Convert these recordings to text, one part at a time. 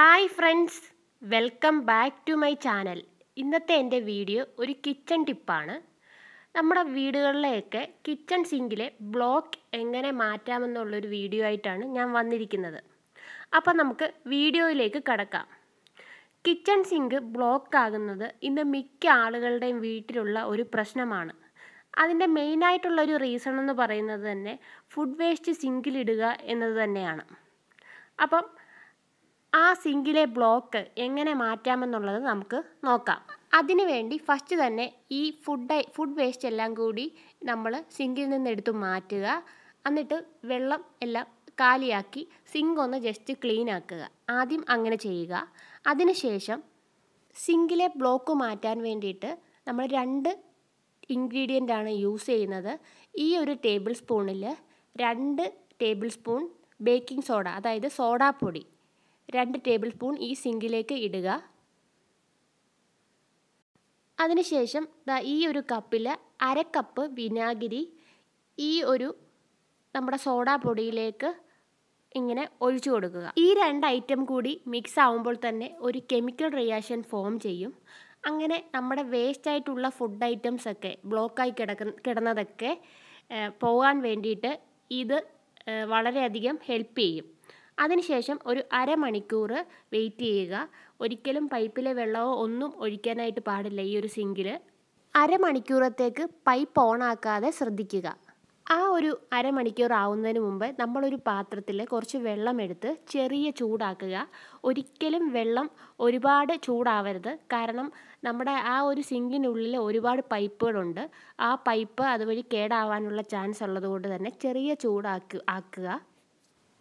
hi friends welcome back to my channel ഇന്നത്തെ എൻ്റെ video ഒരു കിച്ചൺ ടിപ്പാണ് നമ്മുടെ വീടുകളിലെയൊക്കെ കിച്ചൺ സിങ്കിലെ ബ്ലോക്ക് എങ്ങനെ മാറ്റാമെന്നുള്ളൊരു വീഡിയോ ആയിട്ടാണ് ഞാൻ വന്നിരിക്കുന്നത് അപ്പോൾ നമുക്ക് വീഡിയോയിലേക്ക് കടക്കാം കിച്ചൺ സിങ്ക് ബ്ലോക്ക് ആകുന്നത് ഇന്ന് മിക്ക ആളുകളുടെയും വീട്ടിലുള്ള ഒരു പ്രശ്നമാണ് അതിൻ്റെ മെയിനായിട്ടുള്ളൊരു റീസൺ എന്ന് പറയുന്നത് തന്നെ ഫുഡ് വേസ്റ്റ് സിങ്കിലിടുക എന്നത് തന്നെയാണ് അപ്പം ആ സിങ്കിലെ ബ്ലോക്ക് എങ്ങനെ മാറ്റാമെന്നുള്ളത് നമുക്ക് നോക്കാം അതിനുവേണ്ടി ഫസ്റ്റ് തന്നെ ഈ ഫുഡ് ഫുഡ് വേസ്റ്റ് എല്ലാം കൂടി നമ്മൾ സിങ്കിൽ നിന്ന് എടുത്ത് മാറ്റുക എന്നിട്ട് വെള്ളം എല്ലാം കാലിയാക്കി സിങ്ക് ഒന്ന് ജസ്റ്റ് ക്ലീൻ ആക്കുക ആദ്യം അങ്ങനെ ചെയ്യുക അതിനുശേഷം സിങ്കിലെ ബ്ലോക്ക് മാറ്റാൻ വേണ്ടിയിട്ട് നമ്മൾ രണ്ട് ഇൻഗ്രീഡിയൻ്റ് ആണ് യൂസ് ചെയ്യുന്നത് ഈ ഒരു ടേബിൾ സ്പൂണിൽ രണ്ട് ടേബിൾ സ്പൂൺ ബേക്കിംഗ് സോഡ അതായത് സോഡാപ്പൊടി രണ്ട് ടേബിൾ സ്പൂൺ ഈ സിങ്കിലേക്ക് ഇടുക അതിനുശേഷം ഈ ഒരു കപ്പിൽ അര കപ്പ് വിനാഗിരി ഈ ഒരു നമ്മുടെ സോഡാ പൊടിയിലേക്ക് ഇങ്ങനെ ഒഴിച്ചു കൊടുക്കുക ഈ രണ്ട് ഐറ്റം കൂടി മിക്സ് ആവുമ്പോൾ തന്നെ ഒരു കെമിക്കൽ റിയാക്ഷൻ ഫോം ചെയ്യും അങ്ങനെ നമ്മുടെ വേസ്റ്റ് ആയിട്ടുള്ള ഫുഡ് ഐറ്റംസ് ഒക്കെ ബ്ലോക്കായി കിടക്ക കിടന്നതൊക്കെ പോകാൻ വേണ്ടിയിട്ട് ഇത് വളരെയധികം ഹെൽപ്പ് ചെയ്യും അതിനുശേഷം ഒരു അരമണിക്കൂർ വെയിറ്റ് ചെയ്യുക ഒരിക്കലും പൈപ്പിലെ വെള്ളമോ ഒന്നും ഒഴിക്കാനായിട്ട് പാടില്ല ഈ ഒരു സിങ്കിൽ അരമണിക്കൂറത്തേക്ക് പൈപ്പ് ഓണാക്കാതെ ശ്രദ്ധിക്കുക ആ ഒരു അരമണിക്കൂർ ആവുന്നതിന് മുമ്പ് നമ്മളൊരു പാത്രത്തിൽ കുറച്ച് വെള്ളം എടുത്ത് ചെറിയ ചൂടാക്കുക ഒരിക്കലും വെള്ളം ഒരുപാട് ചൂടാവരുത് കാരണം നമ്മുടെ ആ ഒരു സിങ്കിനുള്ളിൽ ഒരുപാട് പൈപ്പുകളുണ്ട് ആ പൈപ്പ് അതുവഴി കേടാവാനുള്ള ചാൻസ് ഉള്ളതുകൊണ്ട് തന്നെ ചെറിയ ചൂടാക്കി ആക്കുക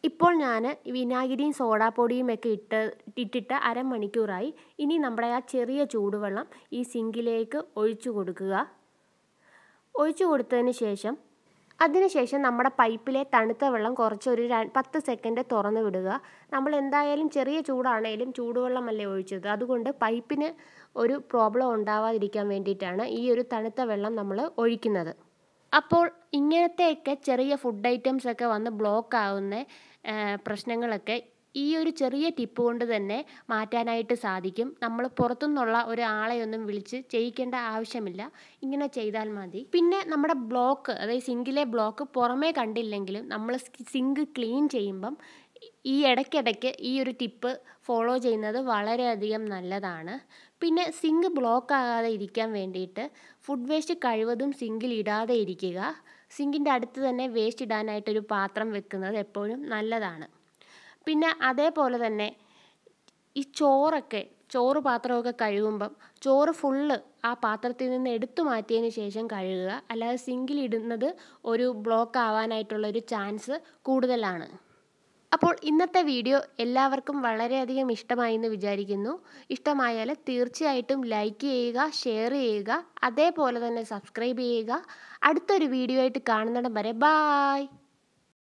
ഇപ്പോൾ ഞാൻ വിനാഗിരിയും സോഡാപ്പൊടിയും ഒക്കെ ഇട്ട് ഇട്ടിട്ട് അരമണിക്കൂറായി ഇനി നമ്മുടെ ആ ചെറിയ ചൂടുവെള്ളം ഈ സിങ്കിലേക്ക് ഒഴിച്ചു കൊടുക്കുക ഒഴിച്ചു കൊടുത്തതിന് ശേഷം അതിനുശേഷം നമ്മുടെ പൈപ്പിലെ തണുത്ത വെള്ളം കുറച്ചൊരു ഒരു പത്ത് സെക്കൻഡ് തുറന്നു വിടുക നമ്മൾ എന്തായാലും ചെറിയ ചൂടാണേലും ചൂടുവെള്ളമല്ലേ ഒഴിച്ചത് അതുകൊണ്ട് പൈപ്പിന് ഒരു പ്രോബ്ലം ഉണ്ടാവാതിരിക്കാൻ വേണ്ടിയിട്ടാണ് ഈ ഒരു തണുത്ത വെള്ളം നമ്മൾ ഒഴിക്കുന്നത് അപ്പോൾ ഇങ്ങനത്തെയൊക്കെ ചെറിയ ഫുഡ് ഐറ്റംസ് ഒക്കെ വന്ന് ബ്ലോക്ക് ആവുന്ന പ്രശ്നങ്ങളൊക്കെ ഈ ഒരു ചെറിയ ടിപ്പ് കൊണ്ട് തന്നെ മാറ്റാനായിട്ട് സാധിക്കും നമ്മൾ പുറത്തുനിന്നുള്ള ഒന്നും വിളിച്ച് ചെയ്യിക്കേണ്ട ആവശ്യമില്ല ഇങ്ങനെ ചെയ്താൽ മതി പിന്നെ നമ്മുടെ ബ്ലോക്ക് അതായത് സിങ്കിലെ ബ്ലോക്ക് പുറമേ കണ്ടില്ലെങ്കിലും നമ്മൾ സിങ്ക് ക്ലീൻ ചെയ്യുമ്പം ഈ ഇടയ്ക്കിടയ്ക്ക് ഈ ഒരു ടിപ്പ് ഫോളോ ചെയ്യുന്നത് വളരെയധികം നല്ലതാണ് പിന്നെ സിങ്ക് ബ്ലോക്ക് ആകാതെ ഇരിക്കാൻ വേണ്ടിയിട്ട് ഫുഡ് വേസ്റ്റ് കഴിവതും സിങ്കിൽ ഇടാതെ ഇരിക്കുക സിങ്കിൻ്റെ അടുത്ത് തന്നെ വേസ്റ്റ് ഇടാനായിട്ടൊരു പാത്രം വെക്കുന്നത് എപ്പോഴും നല്ലതാണ് പിന്നെ അതേപോലെ തന്നെ ഈ ചോറൊക്കെ ചോറ് പാത്രമൊക്കെ കഴുകുമ്പം ചോറ് ഫുള്ള് ആ പാത്രത്തിൽ നിന്ന് എടുത്തു മാറ്റിയതിന് ശേഷം കഴുകുക അല്ലാതെ സിങ്കിൽ ഇടുന്നത് ഒരു ബ്ലോക്ക് ആവാനായിട്ടുള്ളൊരു ചാൻസ് കൂടുതലാണ് അപ്പോൾ ഇന്നത്തെ വീഡിയോ എല്ലാവർക്കും വളരെയധികം ഇഷ്ടമായി എന്ന് വിചാരിക്കുന്നു ഇഷ്ടമായാൽ തീർച്ചയായിട്ടും ലൈക്ക് ചെയ്യുക ഷെയർ ചെയ്യുക അതേപോലെ തന്നെ സബ്സ്ക്രൈബ് ചെയ്യുക അടുത്തൊരു വീഡിയോ ആയിട്ട് കാണുന്നിടം വരെ ബായ്